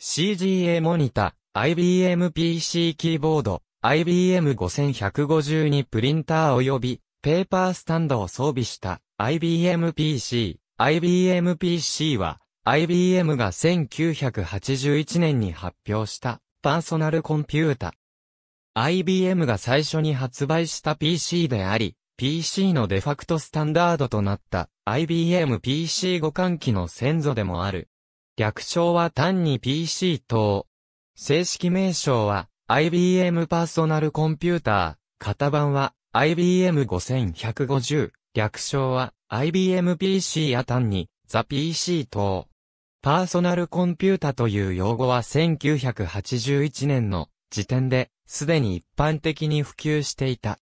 CGA モニタ、IBM PC キーボード、IBM 5152プリンター及びペーパースタンドを装備した IBM PC。IBM PC は IBM が1981年に発表したパーソナルコンピュータ。IBM が最初に発売した PC であり、PC のデファクトスタンダードとなった IBM PC 互換機の先祖でもある。略称は単に PC 等。正式名称は IBM パーソナルコンピューター。型番は IBM5150。略称は IBMPC や単にザ PC 等。パーソナルコンピュータという用語は1981年の時点ですでに一般的に普及していた。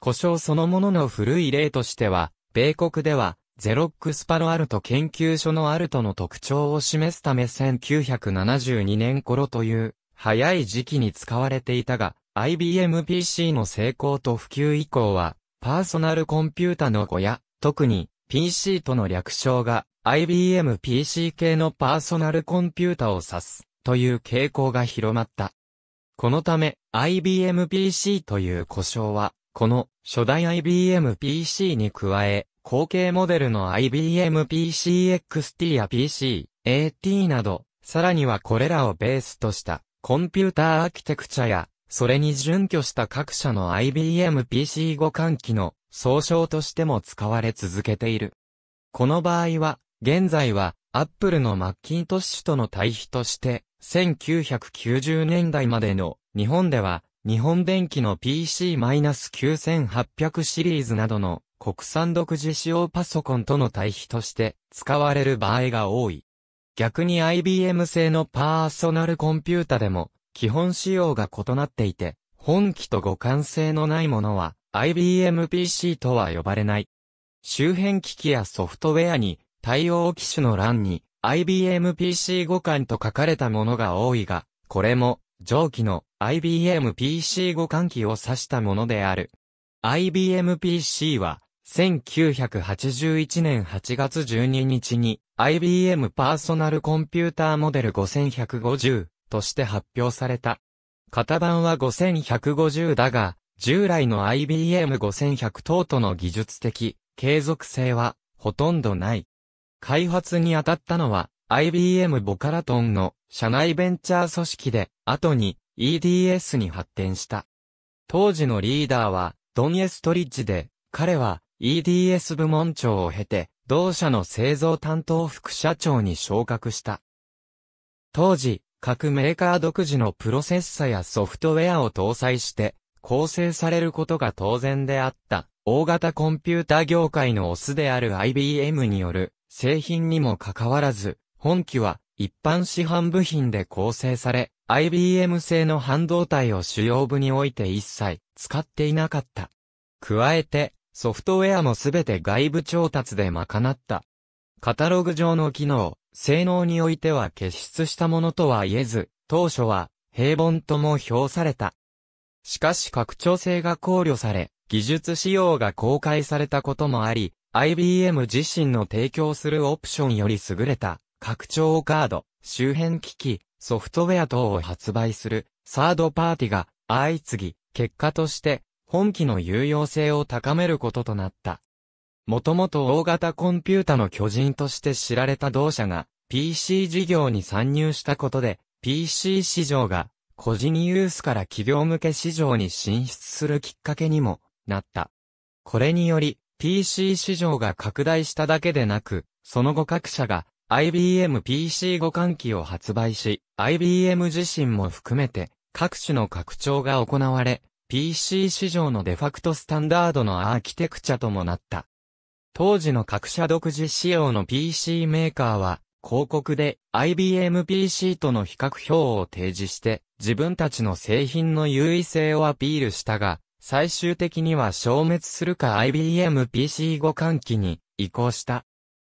故障そのものの古い例としては、米国ではゼロックスパロアルト研究所のアルトの特徴を示すため1972年頃という早い時期に使われていたが、IBM PC の成功と普及以降は、パーソナルコンピュータの子や、特に PC との略称が IBM PC 系のパーソナルコンピュータを指すという傾向が広まった。このため IBM PC という故障は、この初代 IBM PC に加え、後継モデルの IBM PCXT や PC、AT など、さらにはこれらをベースとしたコンピューターアーキテクチャや、それに準拠した各社の IBM PC 互換機の総称としても使われ続けている。この場合は、現在は、アップルのマッキントッシュとの対比として、1990年代までの日本では、日本電機の PC-9800 シリーズなどの国産独自使用パソコンとの対比として使われる場合が多い。逆に IBM 製のパーソナルコンピュータでも基本仕様が異なっていて、本機と互換性のないものは IBM PC とは呼ばれない。周辺機器やソフトウェアに対応機種の欄に IBM PC 互換と書かれたものが多いが、これも上記の IBM PC 互換機を指したものである。IBM PC は1981年8月12日に IBM パーソナルコンピューターモデル5150として発表された。型番は5150だが、従来の IBM5100 等との技術的継続性はほとんどない。開発に当たったのは IBM ボカラトンの社内ベンチャー組織で後に EDS に発展した。当時のリーダーはドン・エストリッジで彼は EDS 部門長を経て、同社の製造担当副社長に昇格した。当時、各メーカー独自のプロセッサやソフトウェアを搭載して、構成されることが当然であった、大型コンピュータ業界のオスである IBM による製品にもかかわらず、本機は一般市販部品で構成され、IBM 製の半導体を主要部において一切使っていなかった。加えて、ソフトウェアもすべて外部調達で賄った。カタログ上の機能、性能においては結出したものとは言えず、当初は平凡とも評された。しかし拡張性が考慮され、技術仕様が公開されたこともあり、IBM 自身の提供するオプションより優れた拡張カード、周辺機器、ソフトウェア等を発売するサードパーティが相次ぎ、結果として本機の有用性を高めることとなった。もともと大型コンピュータの巨人として知られた同社が PC 事業に参入したことで PC 市場が個人ユースから企業向け市場に進出するきっかけにもなった。これにより PC 市場が拡大しただけでなく、その後各社が IBM PC 互換機を発売し、IBM 自身も含めて各種の拡張が行われ、PC 市場のデファクトスタンダードのアーキテクチャともなった。当時の各社独自仕様の PC メーカーは、広告で IBM PC との比較表を提示して、自分たちの製品の優位性をアピールしたが、最終的には消滅するか IBM PC 互換機に移行した。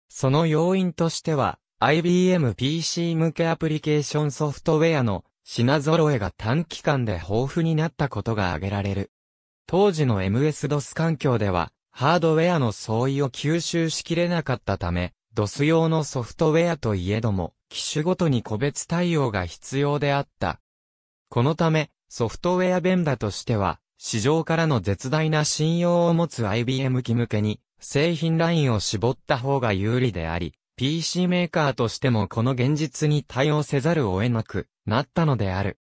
その要因としては、IBM PC 向けアプリケーションソフトウェアの品揃えが短期間で豊富になったことが挙げられる。当時の MS-DOS 環境では、ハードウェアの相違を吸収しきれなかったため、DOS 用のソフトウェアといえども、機種ごとに個別対応が必要であった。このため、ソフトウェアベンダとしては、市場からの絶大な信用を持つ IBM 機向けに、製品ラインを絞った方が有利であり、PC メーカーとしてもこの現実に対応せざるを得なくなったのである。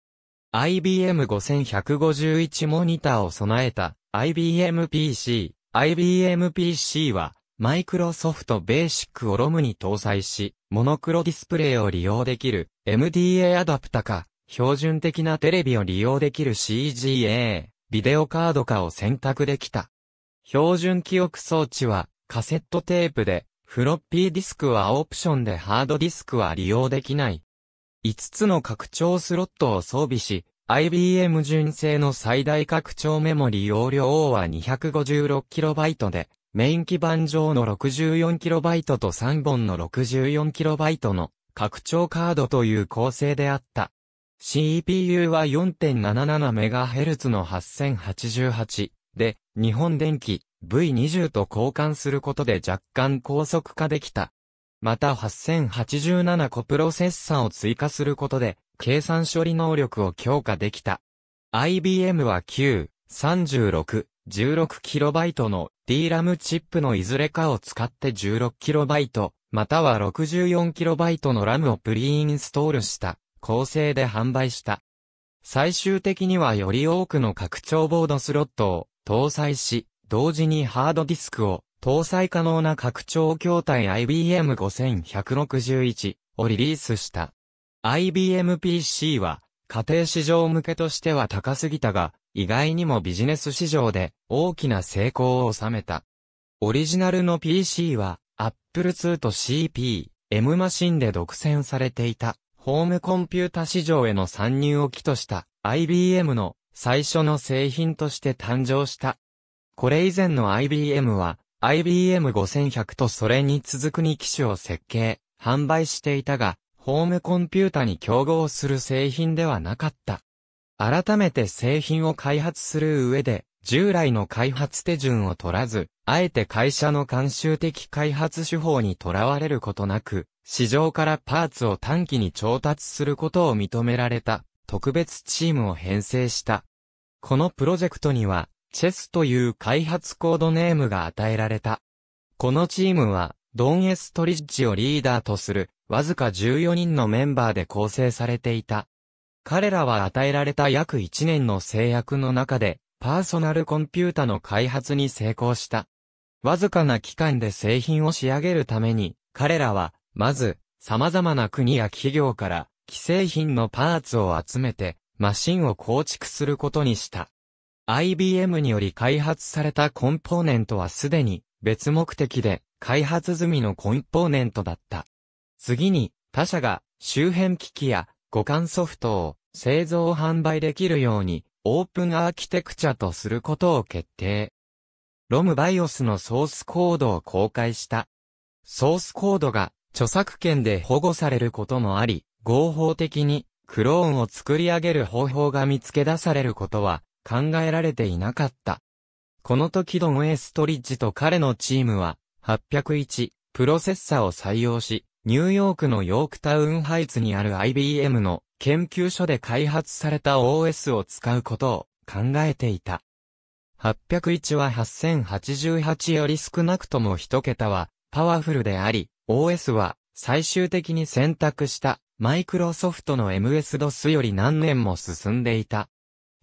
IBM5151 モニターを備えた IBM PC。IBM PC はマイクロソフトベーシックオロムに搭載し、モノクロディスプレイを利用できる MDA アダプタか、標準的なテレビを利用できる CGA、ビデオカードかを選択できた。標準記憶装置はカセットテープでフロッピーディスクはオプションでハードディスクは利用できない。5つの拡張スロットを装備し、IBM 純正の最大拡張メモリ容量は 256KB で、メイン基板上の 64KB と3本の 64KB の拡張カードという構成であった。CPU は 4.77MHz の8088で、日本電気、V20 と交換することで若干高速化できた。また8087コプロセッサを追加することで、計算処理能力を強化できた。IBM は9、36、16KB の DRAM チップのいずれかを使って 16KB、または 64KB の RAM をプリインストールした構成で販売した。最終的にはより多くの拡張ボードスロットを搭載し、同時にハードディスクを搭載可能な拡張筐体 IBM5161 をリリースした。IBM PC は家庭市場向けとしては高すぎたが、意外にもビジネス市場で大きな成功を収めた。オリジナルの PC は Apple II と CP、M マシンで独占されていた、ホームコンピュータ市場への参入を起とした IBM の最初の製品として誕生したこれ以前の IBM は、IBM5100 とそれに続く2機種を設計、販売していたが、ホームコンピュータに競合する製品ではなかった。改めて製品を開発する上で、従来の開発手順を取らず、あえて会社の慣習的開発手法にとらわれることなく、市場からパーツを短期に調達することを認められた特別チームを編成した。このプロジェクトにはチェスという開発コードネームが与えられた。このチームは、ドン・エストリッジをリーダーとする、わずか14人のメンバーで構成されていた。彼らは与えられた約1年の制約の中で、パーソナルコンピュータの開発に成功した。わずかな期間で製品を仕上げるために、彼らは、まず、様々な国や企業から、既製品のパーツを集めて、マシンを構築することにした。IBM により開発されたコンポーネントはすでに別目的で開発済みのコンポーネントだった。次に他社が周辺機器や互換ソフトを製造販売できるようにオープンアーキテクチャとすることを決定。ロムバイオスのソースコードを公開した。ソースコードが著作権で保護されることもあり、合法的にクローンを作り上げる方法が見つけ出されることは考えられていなかった。この時ドン・ウェイストリッジと彼のチームは、801、プロセッサを採用し、ニューヨークのヨークタウンハイツにある IBM の研究所で開発された OS を使うことを考えていた。801は8088より少なくとも一桁はパワフルであり、OS は最終的に選択したマイクロソフトの MS-DOS より何年も進んでいた。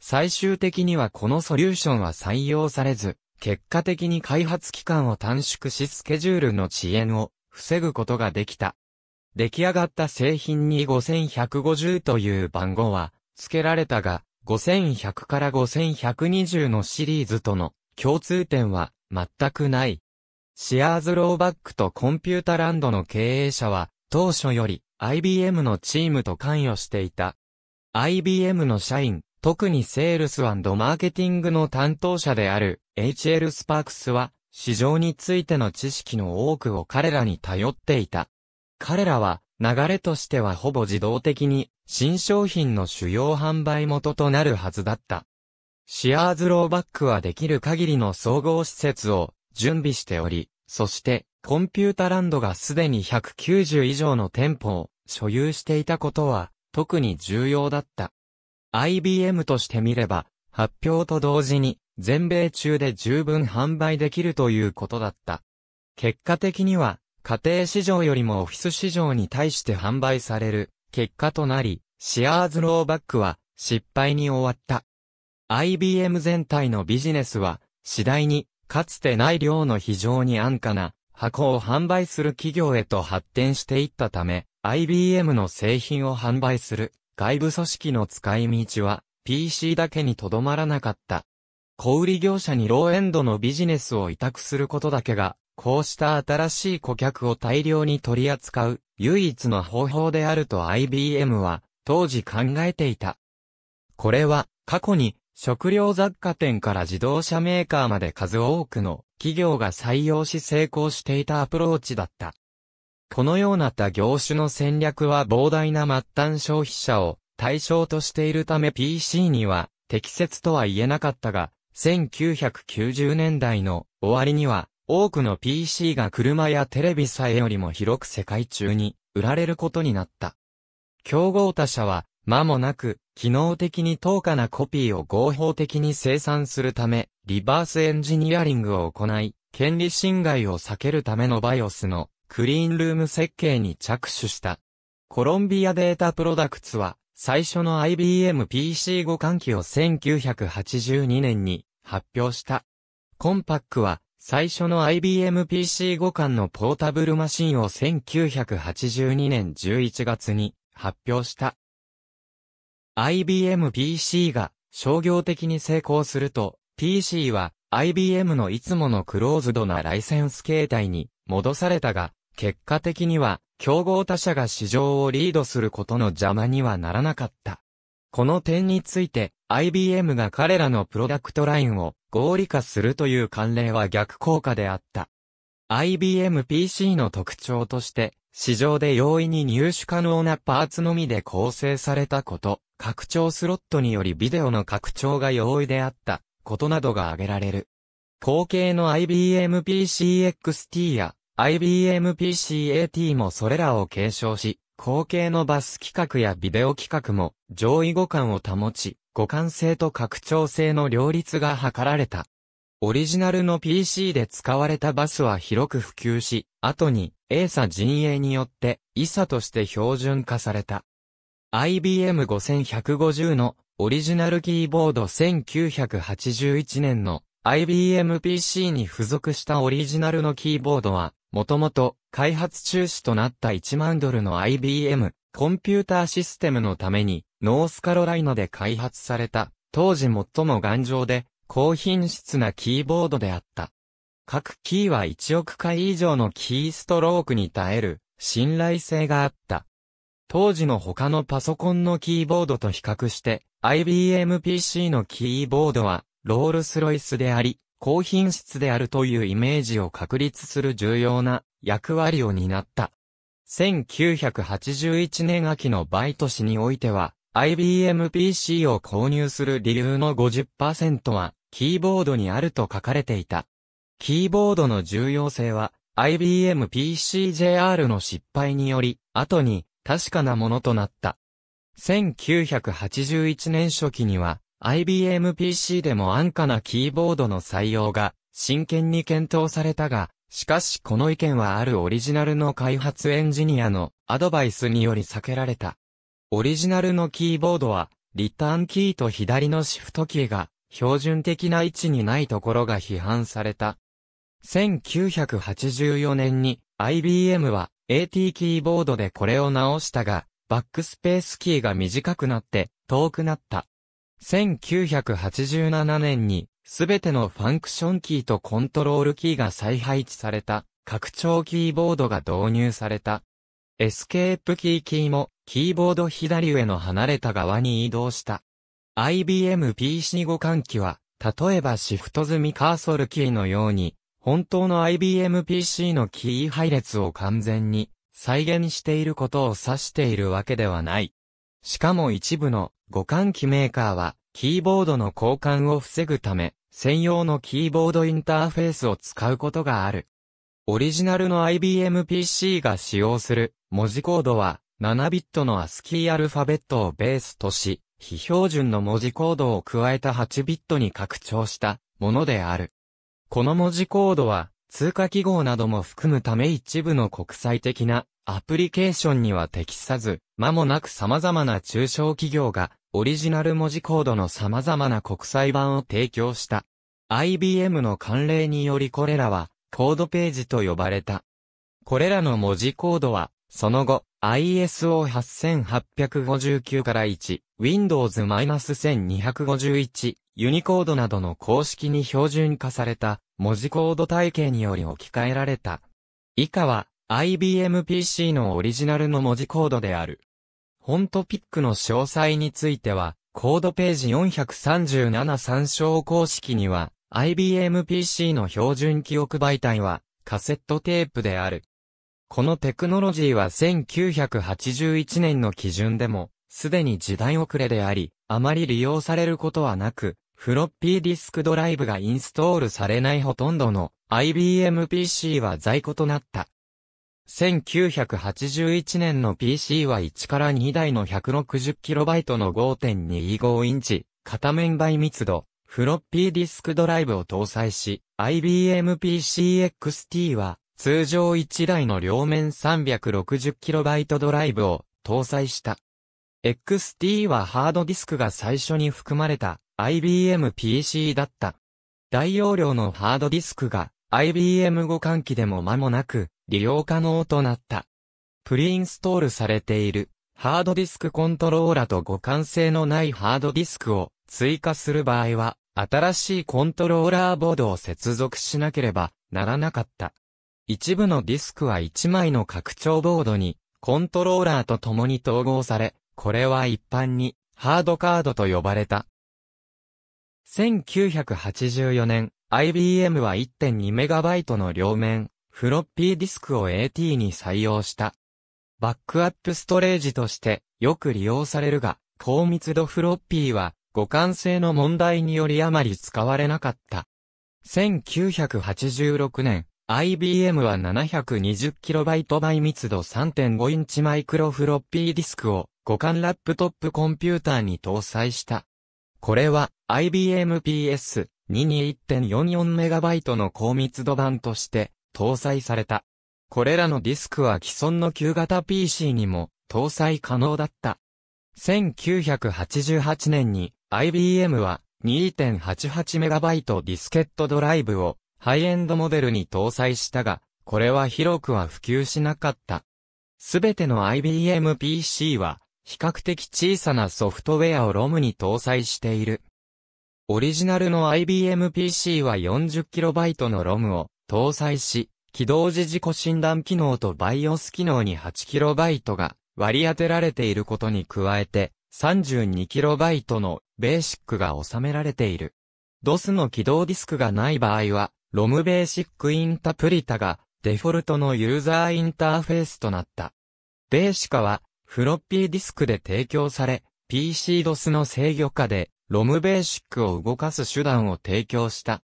最終的にはこのソリューションは採用されず、結果的に開発期間を短縮しスケジュールの遅延を防ぐことができた。出来上がった製品に5150という番号は付けられたが、5100から5120のシリーズとの共通点は全くない。シアーズ・ローバックとコンピュータランドの経営者は当初より IBM のチームと関与していた。IBM の社員特にセールスマーケティングの担当者である HL スパークスは市場についての知識の多くを彼らに頼っていた。彼らは流れとしてはほぼ自動的に新商品の主要販売元となるはずだった。シアーズローバックはできる限りの総合施設を準備しており、そしてコンピュータランドがすでに190以上の店舗を所有していたことは特に重要だった。IBM としてみれば、発表と同時に、全米中で十分販売できるということだった。結果的には、家庭市場よりもオフィス市場に対して販売される結果となり、シアーズローバックは失敗に終わった。IBM 全体のビジネスは次第にかつてない量の非常に安価な箱を販売する企業へと発展していったため、IBM の製品を販売する外部組織の使い道は PC だけにとどまらなかった。小売業者にローエンドのビジネスを委託することだけが、こうした新しい顧客を大量に取り扱う唯一の方法であると IBM は当時考えていた。これは過去に食料雑貨店から自動車メーカーまで数多くの企業が採用し成功していたアプローチだった。このような他業種の戦略は膨大な末端消費者を対象としているため PC には適切とは言えなかったが、1990年代の終わりには多くの PC が車やテレビさえよりも広く世界中に売られることになった。競合他社は間もなく機能的に等価なコピーを合法的に生産するためリバースエンジニアリングを行い、権利侵害を避けるための BIOS のクリーンルーム設計に着手した。コロンビアデータプロダクツは、最初の IBM PC 互換機を1982年に発表した。コンパックは、最初の IBM PC 互換のポータブルマシンを1982年11月に発表した。IBM PC が商業的に成功すると、PC は IBM のいつものクローズドなライセンス形態に戻されたが、結果的には、競合他社が市場をリードすることの邪魔にはならなかった。この点について、IBM が彼らのプロダクトラインを合理化するという慣例は逆効果であった。IBM PC の特徴として、市場で容易に入手可能なパーツのみで構成されたこと、拡張スロットによりビデオの拡張が容易であったことなどが挙げられる。後継の IBM PCXT や IBM PCAT もそれらを継承し、後継のバス企画やビデオ企画も上位互換を保ち、互換性と拡張性の両立が図られた。オリジナルの PC で使われたバスは広く普及し、後に A a 陣営によって ISA として標準化された。IBM5150 のオリジナルキーボード1981年の IBM PC に付属したオリジナルのキーボードはもともと開発中止となった1万ドルの IBM コンピューターシステムのためにノースカロライナで開発された当時最も頑丈で高品質なキーボードであった。各キーは1億回以上のキーストロークに耐える信頼性があった。当時の他のパソコンのキーボードと比較して IBM PC のキーボードはロールスロイスであり高品質であるというイメージを確立する重要な役割を担った。1981年秋のバイト市においては、IBM PC を購入する理由の50%は、キーボードにあると書かれていた。キーボードの重要性は、IBM PCJR の失敗により、後に確かなものとなった。1981年初期には、IBM PC でも安価なキーボードの採用が真剣に検討されたが、しかしこの意見はあるオリジナルの開発エンジニアのアドバイスにより避けられた。オリジナルのキーボードは、リターンキーと左のシフトキーが標準的な位置にないところが批判された。1984年に IBM は AT キーボードでこれを直したが、バックスペースキーが短くなって遠くなった。1987年に、すべてのファンクションキーとコントロールキーが再配置された、拡張キーボードが導入された。エスケープキーキーも、キーボード左上の離れた側に移動した。IBM PC 互換機は、例えばシフト済みカーソルキーのように、本当の IBM PC のキー配列を完全に再現していることを指しているわけではない。しかも一部の互換機メーカーは、キーボードの交換を防ぐため、専用のキーボードインターフェースを使うことがある。オリジナルの IBM PC が使用する文字コードは7ビットの ASCII アルファベットをベースとし、非標準の文字コードを加えた8ビットに拡張したものである。この文字コードは通貨記号なども含むため一部の国際的なアプリケーションには適さず、間もなく様々な中小企業がオリジナル文字コードの様々な国際版を提供した。IBM の慣例によりこれらは、コードページと呼ばれた。これらの文字コードは、その後、ISO8859 から1、Windows-1251、ユニコードなどの公式に標準化された文字コード体系により置き換えられた。以下は IBM PC のオリジナルの文字コードである。フォントピックの詳細については、コードページ437参照公式には、IBM PC の標準記憶媒体は、カセットテープである。このテクノロジーは1981年の基準でも、すでに時代遅れであり、あまり利用されることはなく、フロッピーディスクドライブがインストールされないほとんどの IBM PC は在庫となった。1981年の PC は1から2台の 160KB の5.25インチ、片面倍密度、フロッピーディスクドライブを搭載し、IBM PCXT は通常1台の両面 360KB ドライブを搭載した。XT はハードディスクが最初に含まれた IBM PC だった。大容量のハードディスクが IBM 互換機でも間もなく利用可能となった。プリインストールされているハードディスクコントローラと互換性のないハードディスクを追加する場合は、新しいコントローラーボードを接続しなければならなかった。一部のディスクは1枚の拡張ボードにコントローラーと共に統合され、これは一般にハードカードと呼ばれた。1984年、IBM は 1.2MB の両面フロッピーディスクを AT に採用した。バックアップストレージとしてよく利用されるが、高密度フロッピーは互換性の問題によりあまり使われなかった。1986年、IBM は 720KB 倍密度3.5インチマイクロフロッピーディスクを互換ラップトップコンピューターに搭載した。これは IBM PS2 に 1.44MB の高密度版として搭載された。これらのディスクは既存の旧型 PC にも搭載可能だった。1988年に IBM は 2.88MB ディスケットドライブをハイエンドモデルに搭載したが、これは広くは普及しなかった。すべての IBM PC は比較的小さなソフトウェアを ROM に搭載している。オリジナルの IBM PC は 40KB の ROM を搭載し、起動時自己診断機能とバイオス機能に 8KB が割り当てられていることに加えて、32KB のベーシックが収められている。DOS の起動ディスクがない場合は、ROM ベーシックインタプリタがデフォルトのユーザーインターフェースとなった。ベーシカはフロッピーディスクで提供され、PC DOS の制御下で ROM ベーシックを動かす手段を提供した。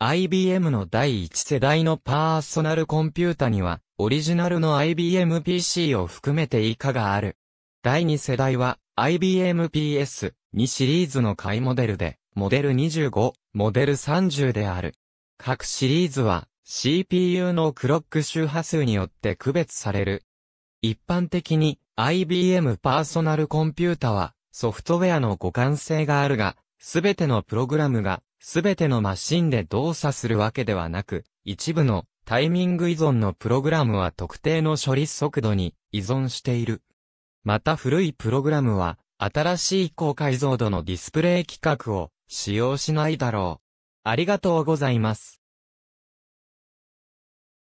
IBM の第一世代のパーソナルコンピュータには、オリジナルの IBM PC を含めて以下がある。第二世代は、IBM PS2 シリーズの買いモデルで、モデル25、モデル30である。各シリーズは、CPU のクロック周波数によって区別される。一般的に IBM パーソナルコンピュータはソフトウェアの互換性があるが、すべてのプログラムがすべてのマシンで動作するわけではなく、一部のタイミング依存のプログラムは特定の処理速度に依存している。また古いプログラムは、新しい高解像度のディスプレイ規格を使用しないだろう。ありがとうございます。